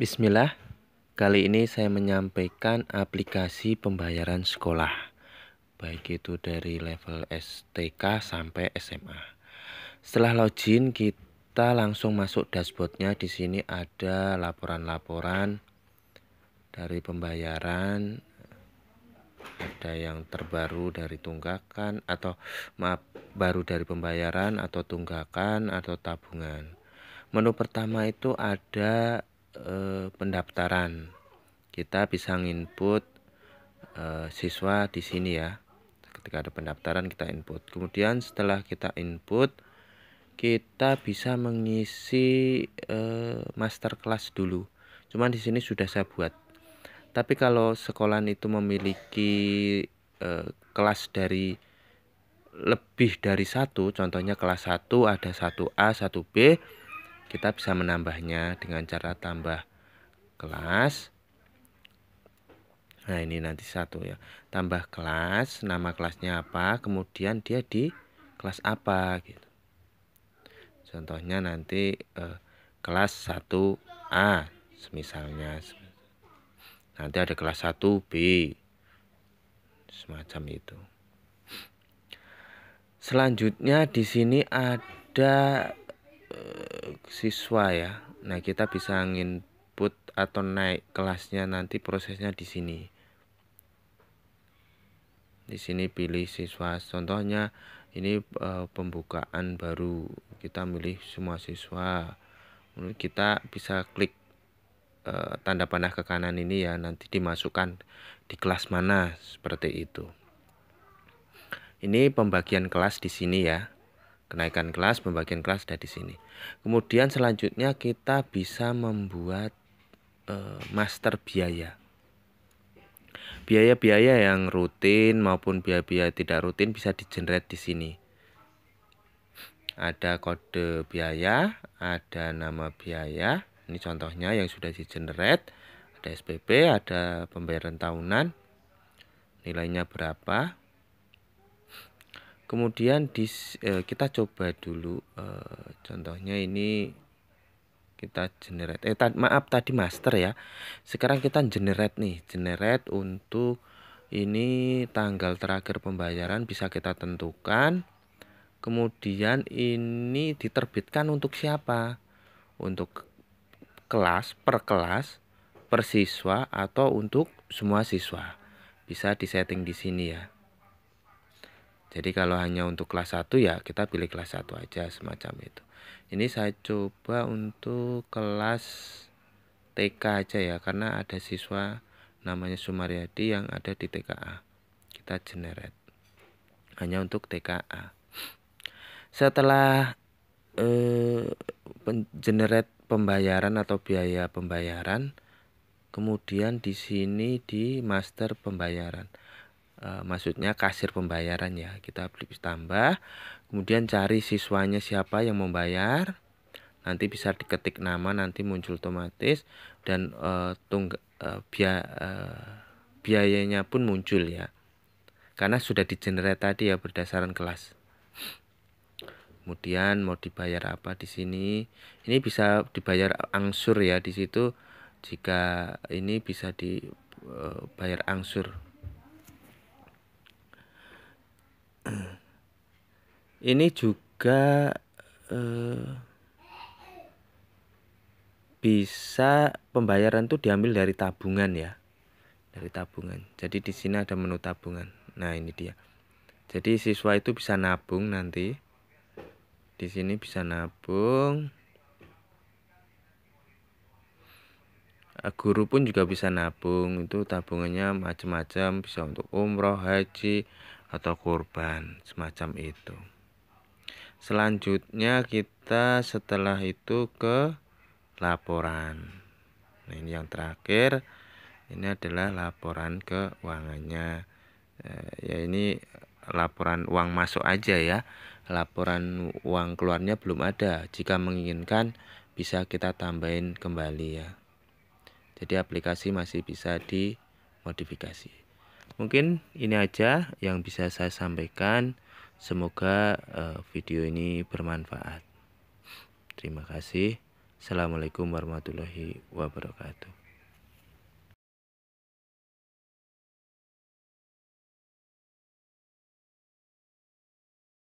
Bismillah, kali ini saya menyampaikan aplikasi pembayaran sekolah, baik itu dari level STK sampai SMA. Setelah login, kita langsung masuk dashboardnya. Di sini ada laporan-laporan dari pembayaran, ada yang terbaru dari tunggakan atau maaf baru dari pembayaran atau tunggakan atau tabungan. Menu pertama itu ada eh, pendaftaran. Kita bisa input eh, siswa di sini ya. Ketika ada pendaftaran kita input. Kemudian setelah kita input kita bisa mengisi eh, master kelas dulu. Cuman di sini sudah saya buat. Tapi kalau sekolah itu memiliki eh, kelas dari lebih dari satu, contohnya kelas 1 ada 1A, 1B, kita bisa menambahnya dengan cara tambah kelas nah ini nanti satu ya tambah kelas nama kelasnya apa kemudian dia di kelas apa gitu contohnya nanti eh, kelas 1A semisalnya nanti ada kelas 1B semacam itu selanjutnya di sini ada Eh, siswa ya. Nah, kita bisa nginput atau naik kelasnya nanti prosesnya di sini. Di sini pilih siswa. Contohnya ini uh, pembukaan baru. Kita milih semua siswa. Lalu kita bisa klik uh, tanda panah ke kanan ini ya, nanti dimasukkan di kelas mana seperti itu. Ini pembagian kelas di sini ya kenaikan kelas, pembagian kelas ada di sini. Kemudian selanjutnya kita bisa membuat e, master biaya. Biaya-biaya yang rutin maupun biaya-biaya tidak rutin bisa di-generate di sini. Ada kode biaya, ada nama biaya. Ini contohnya yang sudah di-generate. Ada SPP, ada pembayaran tahunan. Nilainya berapa? kemudian di, eh, kita coba dulu eh, contohnya ini kita generate eh ta maaf tadi master ya sekarang kita generate nih generate untuk ini tanggal terakhir pembayaran bisa kita tentukan kemudian ini diterbitkan untuk siapa untuk kelas per kelas per siswa atau untuk semua siswa bisa disetting di sini ya jadi kalau hanya untuk kelas 1 ya kita pilih kelas 1 aja semacam itu. Ini saya coba untuk kelas TK aja ya karena ada siswa namanya Sumaryadi yang ada di TKA. Kita generate hanya untuk TKA. Setelah eh, generate pembayaran atau biaya pembayaran, kemudian di sini di master pembayaran e, maksudnya kasir pembayaran ya kita klik tambah kemudian cari siswanya siapa yang membayar nanti bisa diketik nama nanti muncul otomatis dan e, eh, tung e, eh, biaya e, biayanya pun muncul ya karena sudah di generate tadi ya berdasarkan kelas kemudian mau dibayar apa di sini ini bisa dibayar angsur ya di situ jika ini bisa dibayar angsur ini juga eh, bisa pembayaran tuh diambil dari tabungan ya dari tabungan jadi di sini ada menu tabungan nah ini dia jadi siswa itu bisa nabung nanti di sini bisa nabung eh, guru pun juga bisa nabung itu tabungannya macam-macam bisa untuk umroh haji atau kurban semacam itu selanjutnya kita setelah itu ke laporan nah ini yang terakhir ini adalah laporan keuangannya eh, ya ini laporan uang masuk aja ya laporan uang keluarnya belum ada jika menginginkan bisa kita tambahin kembali ya jadi aplikasi masih bisa dimodifikasi mungkin ini aja yang bisa saya sampaikan Semoga eh, video ini bermanfaat. Terima kasih. Assalamualaikum warahmatullahi wabarakatuh.